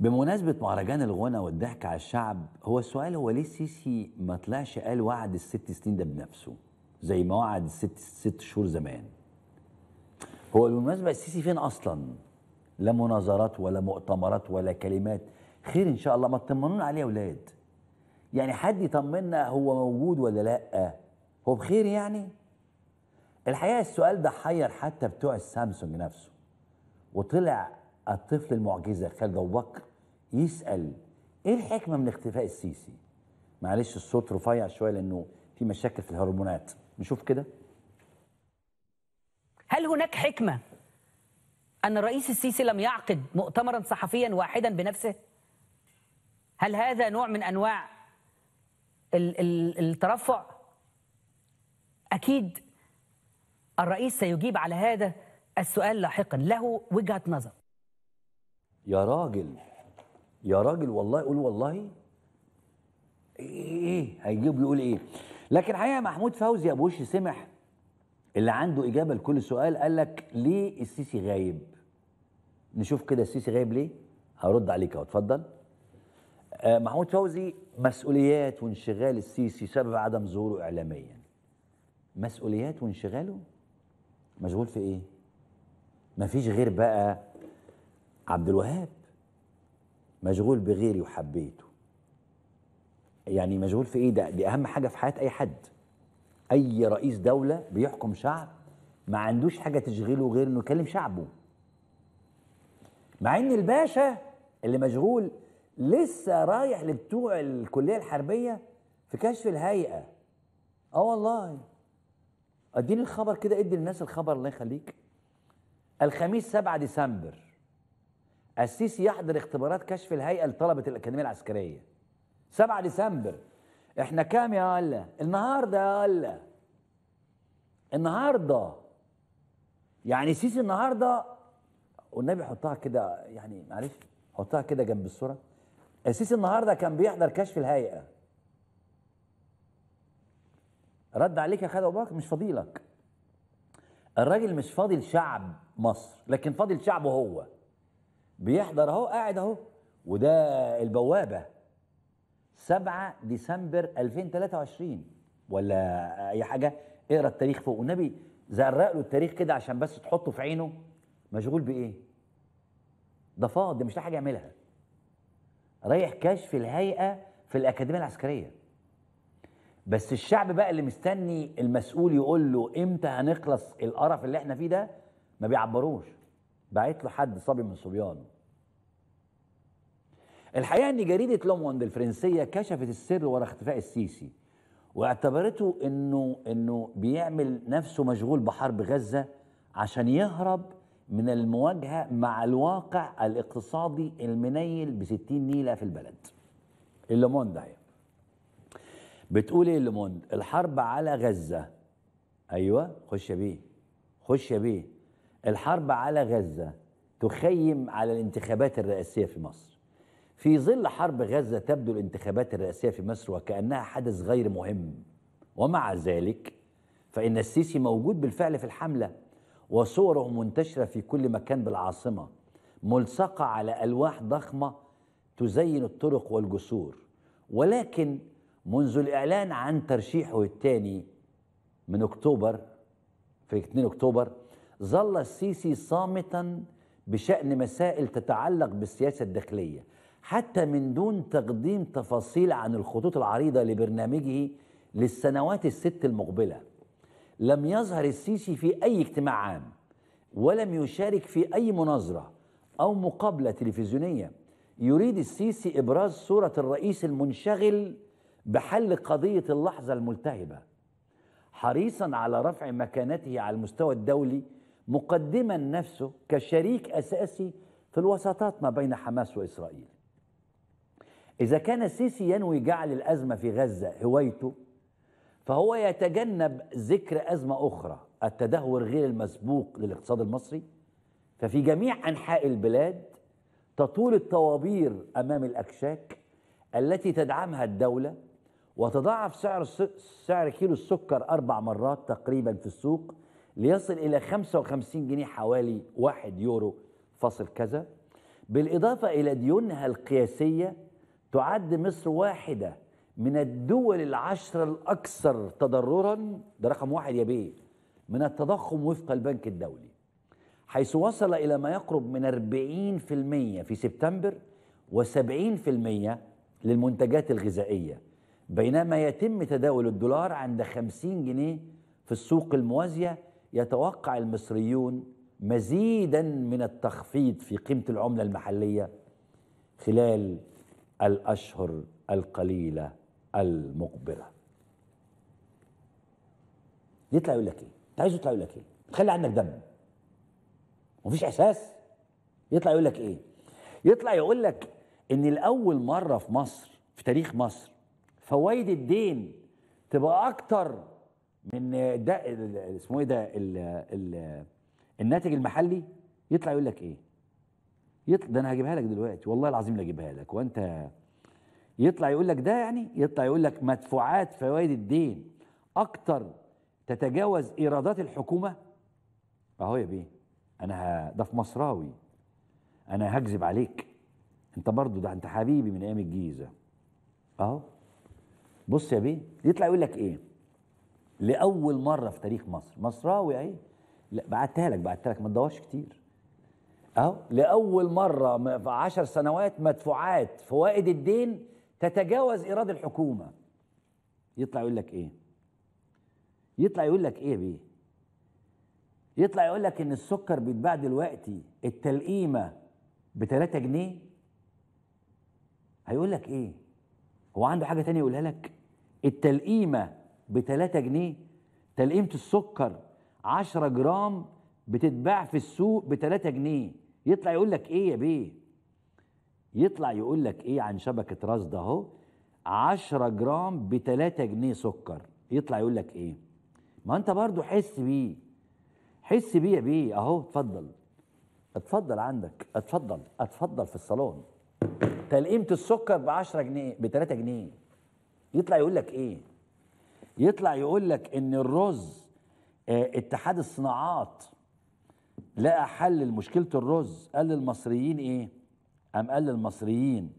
بمناسبة مهرجان الغنى والضحك على الشعب هو السؤال هو ليه السيسي ما طلعش قال وعد الست سنين ده بنفسه زي ما وعد الست ست شهور زمان هو بالمناسبة السيسي فين أصلا لا مناظرات ولا مؤتمرات ولا كلمات خير إن شاء الله ما تطمنون عليه يا أولاد يعني حد يطمنا هو موجود ولا لأ هو بخير يعني الحقيقة السؤال ده حير حتى بتوع السامسونج نفسه وطلع الطفل المعجزة خالد أبو بكر يسال ايه الحكمه من اختفاء السيسي؟ معلش الصوت رفيع شويه لانه في مشاكل في الهرمونات نشوف كده هل هناك حكمه ان الرئيس السيسي لم يعقد مؤتمرا صحفيا واحدا بنفسه؟ هل هذا نوع من انواع الترفع؟ اكيد الرئيس سيجيب على هذا السؤال لاحقا له وجهه نظر يا راجل يا راجل والله قول والله ايه, إيه، هيجيب يقول ايه لكن حقيقه محمود فوزي ابو وش سمح اللي عنده اجابه لكل سؤال قال لك ليه السيسي غايب نشوف كده السيسي غايب ليه هرد عليك اهو اتفضل آه، محمود فوزي مسؤوليات وانشغال السيسي سبب عدم ظهوره اعلاميا مسؤوليات وانشغاله مشغول في ايه مفيش غير بقى عبد الوهاب مشغول بغيري وحبيته يعني مشغول في ايه ده دي اهم حاجه في حياه اي حد اي رئيس دوله بيحكم شعب ما عندوش حاجه تشغله غير انه يكلم شعبه مع ان الباشا اللي مشغول لسه رايح لبتوع الكليه الحربيه في كشف الهيئه اه والله اديني الخبر كده ادي للناس الخبر الله يخليك الخميس 7 ديسمبر السيسي يحضر اختبارات كشف الهيئه لطلبه الاكاديميه العسكريه 7 ديسمبر احنا كام يا هلا النهارده يا هلا النهارده يعني السيسي النهارده والنبي حطها كده يعني معلش حطها كده جنب الصوره السيسي النهارده كان بيحضر كشف الهيئه رد عليك يا خالد ابو بكر مش فاضيلك الراجل مش فاضي لشعب مصر لكن فاضل شعبه هو بيحضر اهو قاعد اهو وده البوابه 7 ديسمبر 2023 ولا اي حاجه اقرا التاريخ فوق والنبي زرق له التاريخ كده عشان بس تحطه في عينه مشغول بايه ده فاضي مش لاقي حاجه يعملها رايح كشف الهيئه في الاكاديميه العسكريه بس الشعب بقى اللي مستني المسؤول يقول له امتى هنخلص القرف اللي احنا فيه ده ما بيعبروش بعت له حد صبي من صبيانه الحقيقه ان جريده لوموند الفرنسيه كشفت السر ورا اختفاء السيسي واعتبرته انه انه بيعمل نفسه مشغول بحرب غزه عشان يهرب من المواجهه مع الواقع الاقتصادي المنيل ب 60 نيله في البلد. اللوموند اهي. بتقول ايه اللوموند؟ الحرب على غزه ايوه خش يا بيه خش يا بيه الحرب على غزة تخيم على الانتخابات الرئاسية في مصر في ظل حرب غزة تبدو الانتخابات الرئاسية في مصر وكأنها حدث غير مهم ومع ذلك فإن السيسي موجود بالفعل في الحملة وصوره منتشرة في كل مكان بالعاصمة ملصقة على ألواح ضخمة تزين الطرق والجسور ولكن منذ الإعلان عن ترشيحه الثاني من أكتوبر في 2 أكتوبر ظل السيسي صامتا بشأن مسائل تتعلق بالسياسة الداخلية حتى من دون تقديم تفاصيل عن الخطوط العريضة لبرنامجه للسنوات الست المقبلة لم يظهر السيسي في أي اجتماع عام ولم يشارك في أي مناظرة أو مقابلة تلفزيونية يريد السيسي إبراز صورة الرئيس المنشغل بحل قضية اللحظة الملتهبة حريصا على رفع مكانته على المستوى الدولي مقدما نفسه كشريك اساسي في الوساطات ما بين حماس واسرائيل. اذا كان السيسي ينوي جعل الازمه في غزه هوايته فهو يتجنب ذكر ازمه اخرى التدهور غير المسبوق للاقتصاد المصري ففي جميع انحاء البلاد تطول الطوابير امام الاكشاك التي تدعمها الدوله وتضاعف سعر سعر كيلو السكر اربع مرات تقريبا في السوق ليصل إلى 55 جنيه حوالي 1 يورو فاصل كذا بالإضافة إلى ديونها القياسية تعد مصر واحدة من الدول العشرة الأكثر تضررا ده رقم واحد يا بيه من التضخم وفق البنك الدولي حيث وصل إلى ما يقرب من 40% في سبتمبر و70% للمنتجات الغذائية بينما يتم تداول الدولار عند 50 جنيه في السوق الموازية يتوقع المصريون مزيدا من التخفيض في قيمة العملة المحلية خلال الأشهر القليلة المقبلة يطلع يقول لك ايه انت عايزه يطلع يقول لك ايه تخلي عنك دم مفيش احساس يطلع يقول لك ايه يطلع يقول لك ان لاول مره في مصر في تاريخ مصر فوائد الدين تبقى اكتر من ده اسمه ايه ده الناتج المحلي يطلع يقول لك ايه يطلع ده انا هجيبها لك دلوقتي والله العظيم لا اجيبها لك وانت يطلع يقول لك ده يعني يطلع يقول لك مدفوعات فوائد الدين اكتر تتجاوز ايرادات الحكومه اهو يا بيه انا ه... ده في مصراوي انا هكذب عليك انت برضو ده انت حبيبي من ايام الجيزه اهو بص يا بيه يطلع يقول لك ايه لاول مره في تاريخ مصر مصراوي اهي لا بعتها لك بعتها لك ما تدورش كتير اهو لاول مره في 10 سنوات مدفوعات فوائد الدين تتجاوز ايراد الحكومه يطلع يقول لك ايه يطلع يقول لك ايه بيه يطلع يقول لك ان السكر بيتباع دلوقتي التلقيمه ب 3 جنيه هيقول لك ايه هو عنده حاجه تانية يقولها لك التلقيمه ب 3 جنيه تلقيمة السكر 10 جرام بتتباع في السوق ب 3 جنيه يطلع يقول لك ايه يا بيه يطلع يقول لك ايه عن شبكه رصد اهو 10 جرام ب 3 جنيه سكر يطلع يقول لك ايه ما انت برضو حس بيه حس بيه يا بيه اهو اتفضل اتفضل عندك اتفضل اتفضل في الصالون تلقيمة السكر ب 10 جنيه ب 3 جنيه يطلع يقول لك ايه يطلع يقول لك ان الرز آه، اتحاد الصناعات لقى حل لمشكله الرز قال للمصريين ايه قام قال للمصريين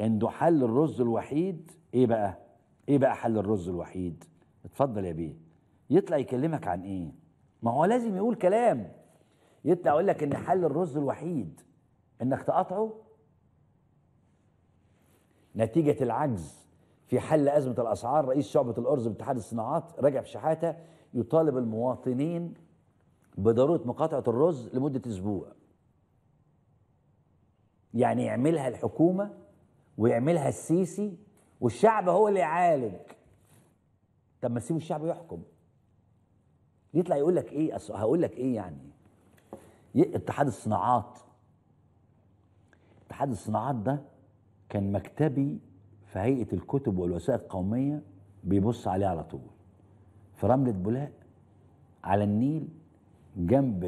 عنده حل الرز الوحيد ايه بقى ايه بقى حل الرز الوحيد اتفضل يا بيه يطلع يكلمك عن ايه ما هو لازم يقول كلام يطلع يقول لك ان حل الرز الوحيد انك تقاطعه نتيجه العجز في حل أزمة الأسعار رئيس شعبة الأرز باتحاد الصناعات في شحاتة يطالب المواطنين بضرورة مقاطعة الرز لمدة أسبوع يعني يعملها الحكومة ويعملها السيسي والشعب هو اللي يعالج طب ما تسيبوا الشعب يحكم يطلع يقول لك ايه هقول لك ايه يعني اتحاد الصناعات اتحاد الصناعات ده كان مكتبي في هيئه الكتب والوثائق القوميه بيبص عليه على طول في رمله بولاق على النيل جنب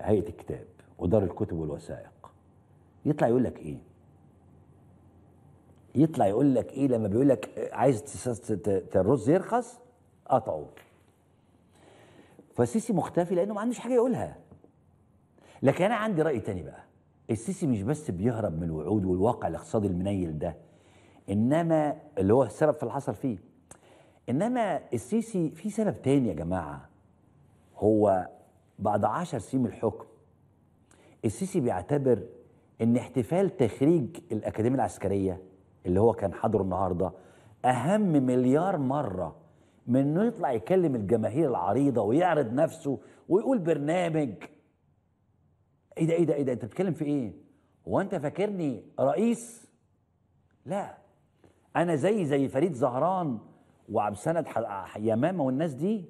هيئه الكتاب ودار الكتب والوثائق يطلع يقول لك ايه يطلع يقول لك ايه لما بيقول لك عايز الرز يرخص قطعه فالسيسي مختفي لانه ما عندوش حاجه يقولها لكن انا عندي راي تاني بقى السيسي مش بس بيهرب من الوعود والواقع الاقتصادي المنيل ده انما اللي هو السبب في اللي حصل فيه انما السيسي في سبب تاني يا جماعه هو بعد عشر سنين من الحكم السيسي بيعتبر ان احتفال تخريج الاكاديميه العسكريه اللي هو كان حاضره النهارده اهم مليار مره من انه يطلع يكلم الجماهير العريضه ويعرض نفسه ويقول برنامج ايه ده ايه ده ايه ده انت بتتكلم في ايه؟ هو انت فاكرني رئيس؟ لا انا زي زي فريد زهران وعبد سند يمامه والناس دي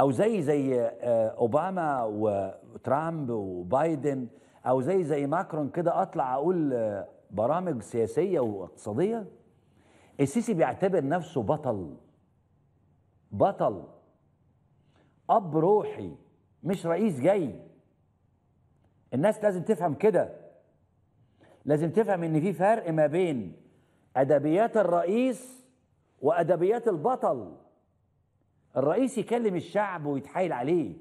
او زي زي آه، اوباما وترامب وبايدن او زي زي ماكرون كده اطلع اقول آه، برامج سياسيه واقتصاديه السيسي بيعتبر نفسه بطل بطل اب روحي مش رئيس جاي الناس لازم تفهم كده لازم تفهم ان في فرق ما بين أدبيات الرئيس وأدبيات البطل الرئيس يكلم الشعب ويتحايل عليه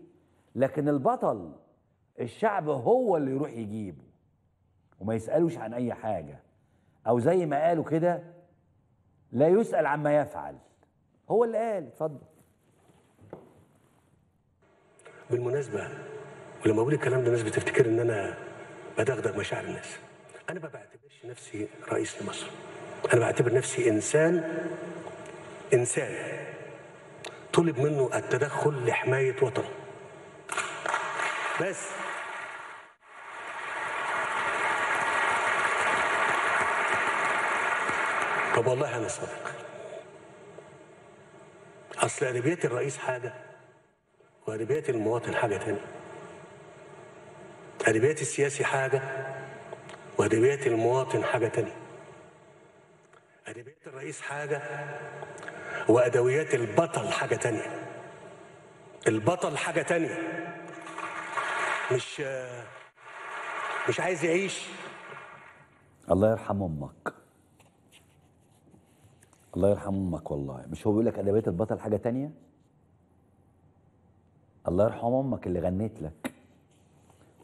لكن البطل الشعب هو اللي يروح يجيبه وما يسألوش عن أي حاجة أو زي ما قالوا كده لا يسأل عما يفعل هو اللي قال اتفضل بالمناسبة ولما أقول الكلام ده الناس بتفتكر إن أنا بدغدغ مشاعر الناس أنا ما بعتبرش نفسي رئيس لمصر أنا بعتبر نفسي إنسان إنسان طلب منه التدخل لحماية وطنه بس طب والله أنا صادق أصل أدبيات الرئيس حاجة وأدبيات المواطن حاجة تانية أدبيات السياسي حاجة وأدبيات المواطن حاجة تانية أدبيات الرئيس حاجة وأدويات البطل حاجة تانية البطل حاجة تانية مش مش عايز يعيش الله يرحم أمك الله يرحم أمك والله مش هو بيقول لك أدبيات البطل حاجة تانية الله يرحم أمك اللي غنيت لك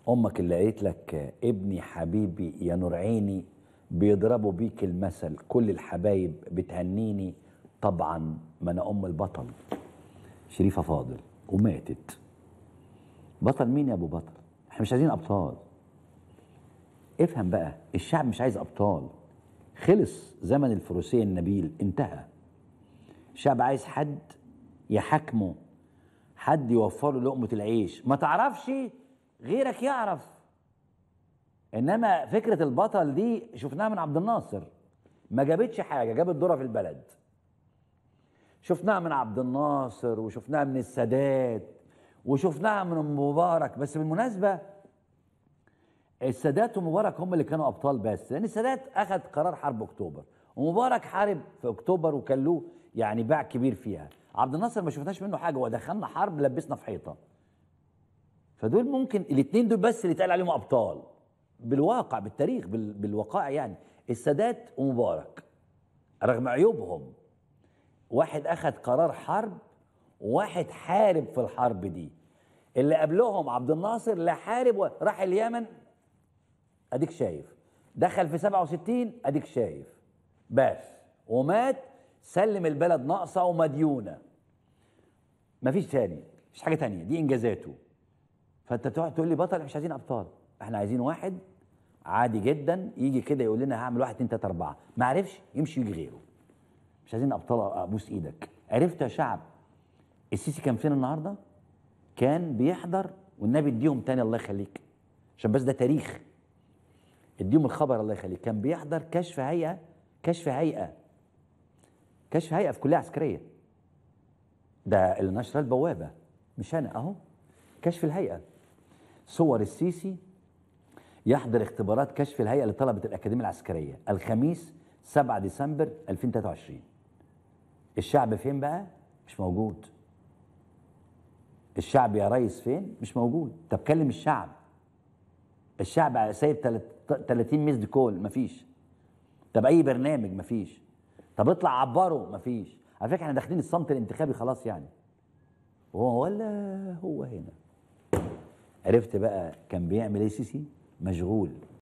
أمك اللي قالت لك ابني حبيبي يا نور عيني بيضربوا بيك المثل كل الحبايب بتهنيني طبعا ما انا ام البطل شريفه فاضل وماتت بطل مين يا ابو بطل احنا مش عايزين ابطال افهم بقى الشعب مش عايز ابطال خلص زمن الفروسية النبيل انتهى الشعب عايز حد يحاكمه حد يوفر له لقمة العيش ما تعرفش غيرك يعرف انما فكره البطل دي شفناها من عبد الناصر ما جابتش حاجه جابت دوره في البلد شفناها من عبد الناصر وشفناها من السادات وشفناها من مبارك بس بالمناسبه السادات ومبارك هم اللي كانوا ابطال بس لان السادات اخذ قرار حرب اكتوبر ومبارك حارب في اكتوبر وكان له يعني باع كبير فيها عبد الناصر ما شفناش منه حاجه ودخلنا حرب لبسنا في حيطه فدول ممكن الاثنين دول بس اللي اتقال عليهم ابطال بالواقع بالتاريخ بالوقائع يعني السادات ومبارك رغم عيوبهم واحد اخذ قرار حرب وواحد حارب في الحرب دي اللي قبلهم عبد الناصر لا حارب راح اليمن اديك شايف دخل في 67 اديك شايف بس ومات سلم البلد ناقصه ومديونه مفيش تاني مفيش حاجه تانية دي انجازاته فانت تقعد تقول لي بطل مش عايزين ابطال احنا عايزين واحد عادي جدا يجي كده يقول لنا هعمل واحد اتنين تلاته اربعه ما عرفش يمشي يجي غيره مش عايزين ابطال ابوس ايدك عرفت يا شعب السيسي كان فين النهارده كان بيحضر والنبي اديهم تاني الله يخليك عشان بس ده تاريخ اديهم الخبر الله يخليك كان بيحضر كشف هيئه كشف هيئه كشف هيئه في كليه عسكريه ده اللي نشر البوابه مش انا اهو كشف الهيئه صور السيسي يحضر اختبارات كشف الهيئة لطلبة الأكاديمية العسكرية الخميس 7 ديسمبر 2023 الشعب فين بقى؟ مش موجود الشعب يا ريس فين؟ مش موجود طب كلم الشعب الشعب سايب 30 ميز كول مفيش طب اي برنامج مفيش طب اطلع عبره مفيش على فكره احنا داخلين الصمت الانتخابي خلاص يعني هو ولا هو هنا عرفت بقى كان بيعمل ايه سيسي؟ مشغول